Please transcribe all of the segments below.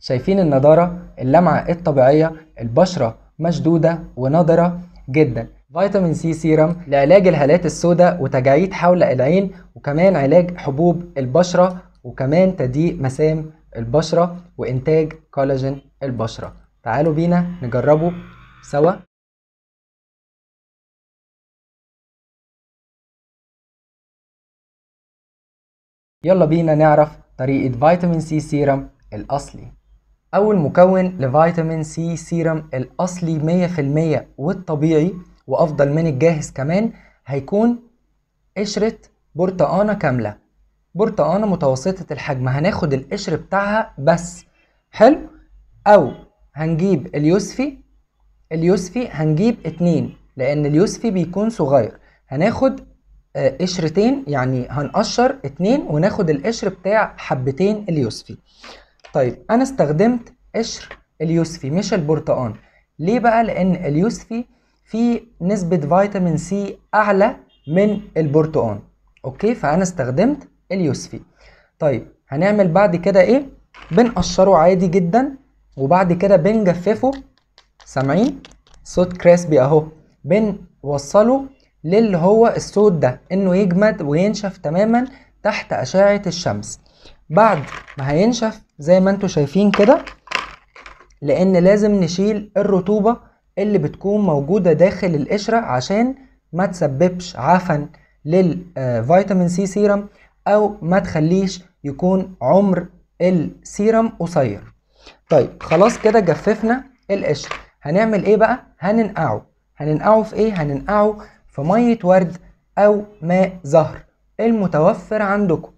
شايفين النضارة اللمعة الطبيعية البشرة مشدودة ونضرة جدا فيتامين سي سيرم لعلاج الهالات السوداء وتجاعيد حول العين وكمان علاج حبوب البشرة وكمان تضييق مسام البشرة وإنتاج كولاجين البشرة تعالوا بينا نجربه سوا يلا بينا نعرف طريقة فيتامين سي سيرم الأصلي أول مكون لفيتامين سي سيرم الأصلي 100% والطبيعي وأفضل من الجاهز كمان هيكون قشرة برتقانة كاملة برتقانة متوسطة الحجم هناخد القشر بتاعها بس حلو أو هنجيب اليوسفي اليوسفي هنجيب اتنين لأن اليوسفي بيكون صغير هناخد آه، قشرتين يعني هنقشر اتنين وناخد القشر بتاع حبتين اليوسفي طيب انا استخدمت قشر اليوسفي مش البرتقان ليه بقى لان اليوسفي فيه نسبه فيتامين سي اعلى من البرتقان اوكي فانا استخدمت اليوسفي طيب هنعمل بعد كده ايه بنقشره عادي جدا وبعد كده بنجففه سامعين صوت كريسبي اهو بنوصله للي هو الصوت ده انه يجمد وينشف تماما تحت اشعه الشمس بعد ما هينشف زي ما انتوا شايفين كده لان لازم نشيل الرطوبة اللي بتكون موجودة داخل القشرة عشان ما تسببش عفن للفيتامين سي سيرم او ما تخليش يكون عمر السيرم قصير طيب خلاص كده جففنا القشر هنعمل ايه بقى هننقعه هننقعه في ايه هننقعه في ميه ورد او ماء زهر المتوفر عندكم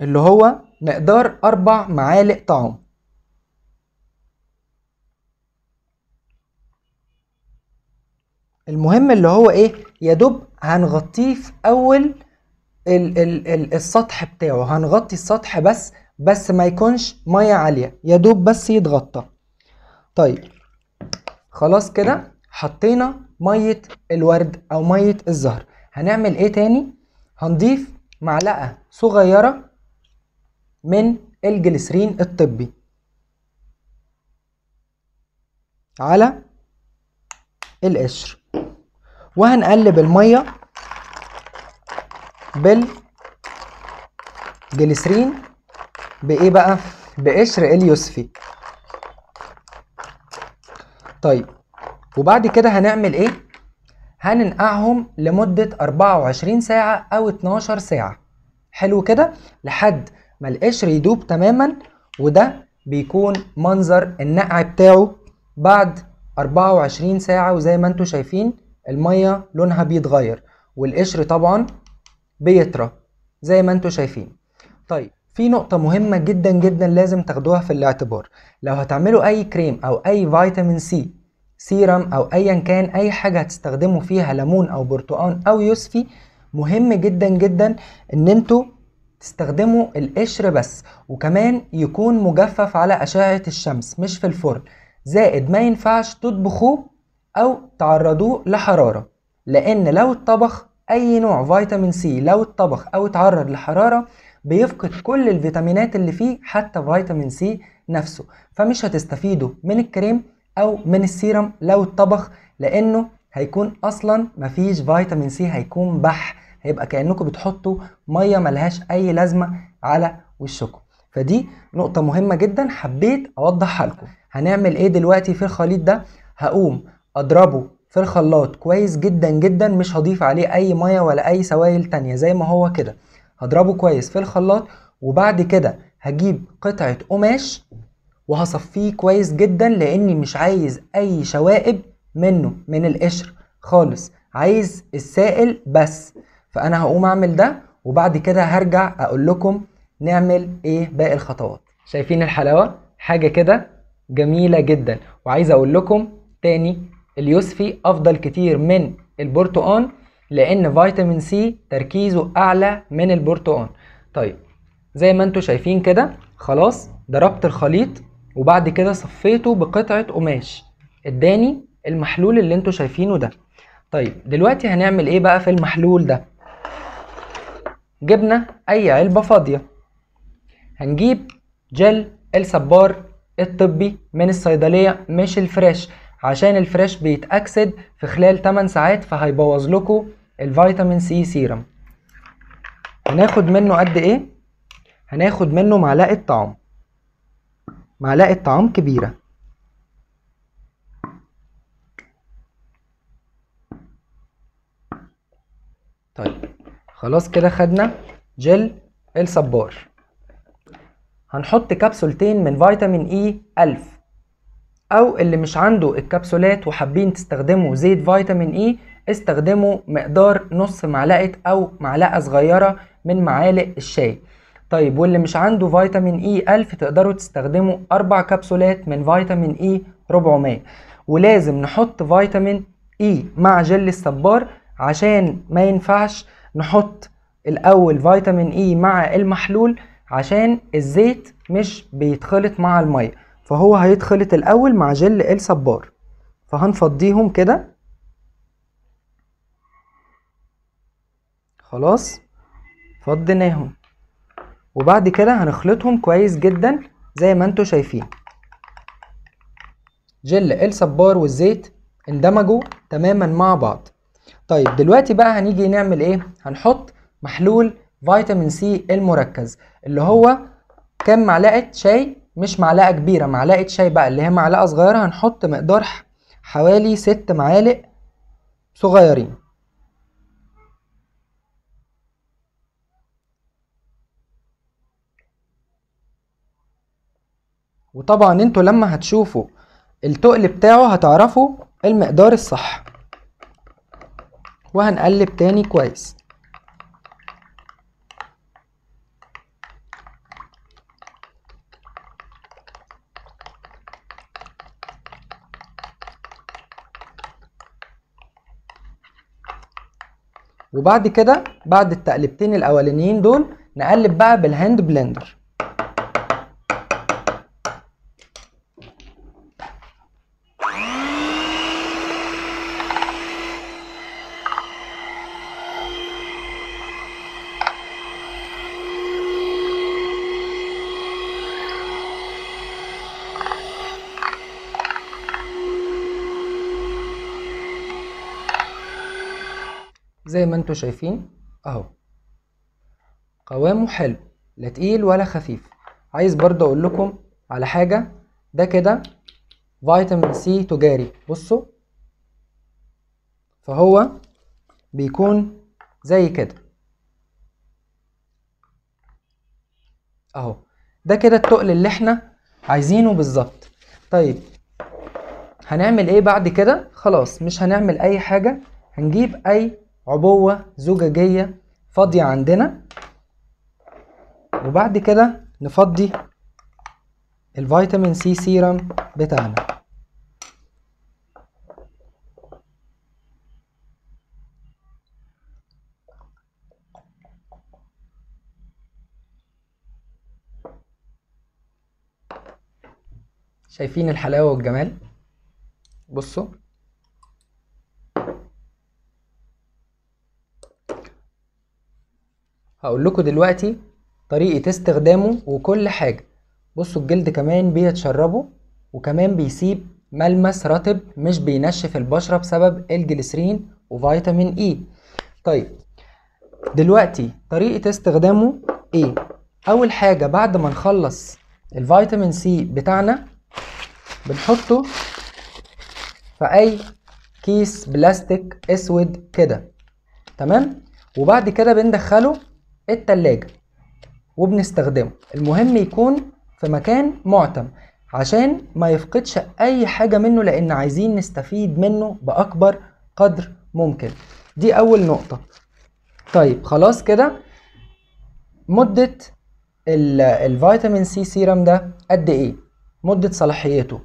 اللي هو مقدار أربع معالق طعام المهم اللي هو ايه يا دوب هنغطيه في اول الـ الـ الـ السطح بتاعه هنغطي السطح بس بس ما يكونش ميه عاليه يا دوب بس يتغطى طيب خلاص كده حطينا ميه الورد او ميه الزهر هنعمل ايه تاني هنضيف معلقه صغيره من الجلسرين الطبي على القشر وهنقلب الميه بالجلسرين بايه بقى بقشر اليوسفي طيب وبعد كده هنعمل ايه هننقعهم لمده 24 ساعه او 12 ساعه حلو كده لحد ما لقاش يدوب تماما وده بيكون منظر النقع بتاعه بعد 24 ساعة وزي ما انتم شايفين المية لونها بيتغير والقشر طبعا بيطرى زي ما انتم شايفين طيب في نقطة مهمة جدا جدا لازم تاخدوها في الاعتبار لو هتعملوا أي كريم أو أي فيتامين سي سيرم أو أيا كان أي حاجة هتستخدموا فيها ليمون أو برتقان أو يوسفي مهم جدا جدا إن انتوا تستخدموا القشر بس وكمان يكون مجفف على أشعة الشمس مش في الفرن زائد ما ينفعش تطبخوه أو تعرضوه لحرارة لأن لو اتطبخ أي نوع فيتامين سي لو اتطبخ أو اتعرض لحرارة بيفقد كل الفيتامينات اللي فيه حتى فيتامين سي نفسه فمش هتستفيدوا من الكريم أو من السيرم لو اتطبخ لأنه هيكون أصلا مفيش فيتامين سي هيكون بح هيبقى كانكم بتحطوا ميه ملهاش اي لازمه على وشكم فدي نقطه مهمه جدا حبيت اوضحها لكم هنعمل ايه دلوقتي في الخليط ده هقوم اضربه في الخلاط كويس جدا جدا مش هضيف عليه اي ميه ولا اي سوائل تانية زي ما هو كده هضربه كويس في الخلاط وبعد كده هجيب قطعه قماش وهصفيه كويس جدا لاني مش عايز اي شوائب منه من القشر خالص عايز السائل بس فانا هقوم اعمل ده وبعد كده هرجع اقول لكم نعمل ايه باقي الخطوات شايفين الحلاوه حاجه كده جميله جدا وعايز اقول لكم تاني اليوسفي افضل كتير من البرتقان لان فيتامين سي تركيزه اعلى من البرتقان طيب زي ما انتم شايفين كده خلاص ضربت الخليط وبعد كده صفيته بقطعه قماش اداني المحلول اللي انتم شايفينه ده طيب دلوقتي هنعمل ايه بقى في المحلول ده جبنا اي علبة فاضية هنجيب جل الصبار الطبي من الصيدلية مش الفريش عشان الفريش بيتأكسد في خلال 8 ساعات فهيبوظ لكم الفيتامين سي سيرم هناخد منه قد ايه هناخد منه معلقة طعام معلقة طعام كبيرة خلاص كده خدنا جل الصبار هنحط كبسولتين من فيتامين اي e الف او اللي مش عنده الكبسولات وحابين تستخدموا زيت فيتامين اي e، استخدموا مقدار نص معلقه او معلقه صغيره من معالق الشاي طيب واللي مش عنده فيتامين اي e الف تقدروا تستخدموا اربع كبسولات من فيتامين اي 400 ولازم نحط فيتامين اي مع جل الصبار عشان ما ينفعش نحط الاول فيتامين اي e مع المحلول عشان الزيت مش بيتخلط مع الميه فهو هيتخلط الاول مع جل الصبار فهنفضيهم كده خلاص فضيناهم وبعد كده هنخلطهم كويس جدا زي ما انتوا شايفين جل الصبار والزيت اندمجوا تماما مع بعض طيب دلوقتي بقى هنيجي نعمل ايه هنحط محلول فيتامين سي المركز اللي هو كام معلقه شاي مش معلقه كبيره معلقه شاي بقى اللي هي معلقه صغيره هنحط مقدار حوالي ست معالق صغيرين وطبعا انتوا لما هتشوفوا التقل بتاعه هتعرفوا المقدار الصح وهنقلب تاني كويس وبعد كده بعد التقلبتين الاولانيين دول نقلب بقى بالهاند بلندر زي ما انتوا شايفين اهو قوامه حلو لا تقيل ولا خفيف عايز برضه اقول لكم على حاجه ده كده فيتامين سي تجاري بصوا فهو بيكون زي كده اهو ده كده التقل اللي احنا عايزينه بالظبط طيب هنعمل ايه بعد كده خلاص مش هنعمل اي حاجه هنجيب اي عبوة زجاجية فاضية عندنا وبعد كده نفضي الفيتامين سي سيرم بتاعنا شايفين الحلاوة والجمال بصوا هقول لكم دلوقتي طريقة استخدامه وكل حاجة بصوا الجلد كمان بيتشربه وكمان بيسيب ملمس رطب مش بينشف البشرة بسبب الجليسرين وفيتامين اي e. طيب دلوقتي طريقة استخدامه ايه اول حاجة بعد ما نخلص الفيتامين سي بتاعنا بنحطه في اي كيس بلاستيك اسود كده تمام وبعد كده بندخله التلاجة وبنستخدمه المهم يكون في مكان معتم عشان ما يفقدش اي حاجة منه لان عايزين نستفيد منه باكبر قدر ممكن دي اول نقطة طيب خلاص كده مدة الفيتامين سي سيرم ده قد ايه مدة صلاحيته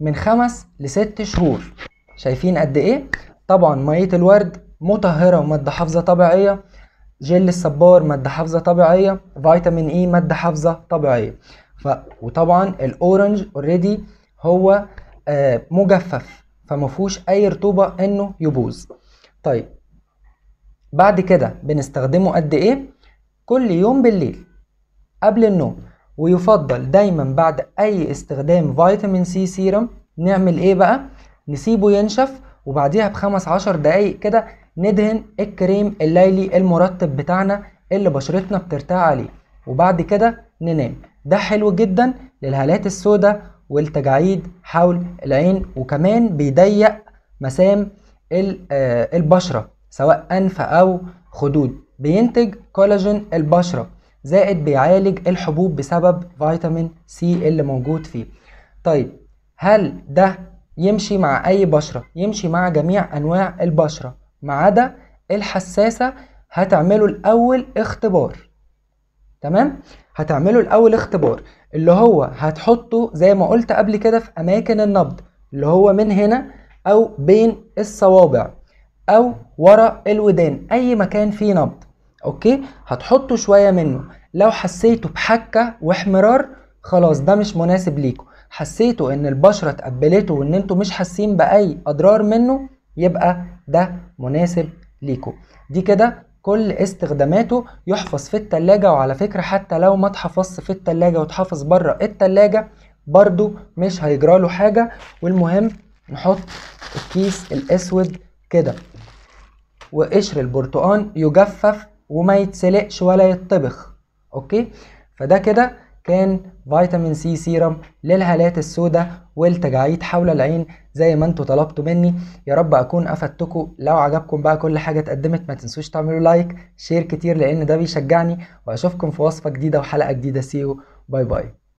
من خمس لست شهور شايفين قد ايه طبعا مية الورد مطهرة ومادة حافظة طبيعية جل الصبار ماده حافظه طبيعيه فيتامين اي e، ماده حافظه طبيعيه ف... وطبعا الاورنج اوريدي هو آه مجفف فما فيهوش اي رطوبه انه يبوظ طيب بعد كده بنستخدمه قد ايه كل يوم بالليل قبل النوم ويفضل دايما بعد اي استخدام فيتامين سي سيرم نعمل ايه بقى نسيبه ينشف وبعديها بخمس عشر دقايق كده ندهن الكريم الليلي المرطب بتاعنا اللي بشرتنا بترتاح عليه وبعد كده ننام ده حلو جدا للهالات السوداء والتجاعيد حول العين وكمان بيضيق مسام آه، البشرة سواء أنف أو خدود بينتج كولاجين البشرة زائد بيعالج الحبوب بسبب فيتامين سي اللي موجود فيه طيب هل ده يمشي مع أي بشرة؟ يمشي مع جميع أنواع البشرة ما عدا الحساسة هتعملوا الأول اختبار تمام هتعملوا الأول اختبار اللي هو هتحطه زي ما قلت قبل كده في أماكن النبض اللي هو من هنا أو بين الصوابع أو ورا الودان أي مكان فيه نبض أوكي هتحطوا شوية منه لو حسيته بحكة واحمرار خلاص ده مش مناسب ليكم حسيتوا ان البشره اتقبلته وان انتوا مش حاسين باي اضرار منه يبقى ده مناسب ليكو دي كده كل استخداماته يحفظ في التلاجة وعلى فكرة حتى لو ما تحفظ في التلاجة وتحفظ بره التلاجة برضو مش هيجرى له حاجة والمهم نحط الكيس الاسود كده وقشر البرتقان يجفف وما يتسلقش ولا يتطبخ اوكي فده كده كان فيتامين سي سيرم للهالات السوداء والتجاعيد حول العين زي ما انتوا طلبتوا مني يا رب اكون افدتكم لو عجبكم بقى كل حاجه اتقدمت ما تنسوش تعملوا لايك شير كتير لان ده بيشجعني واشوفكم في وصفه جديده وحلقه جديده سيو باي باي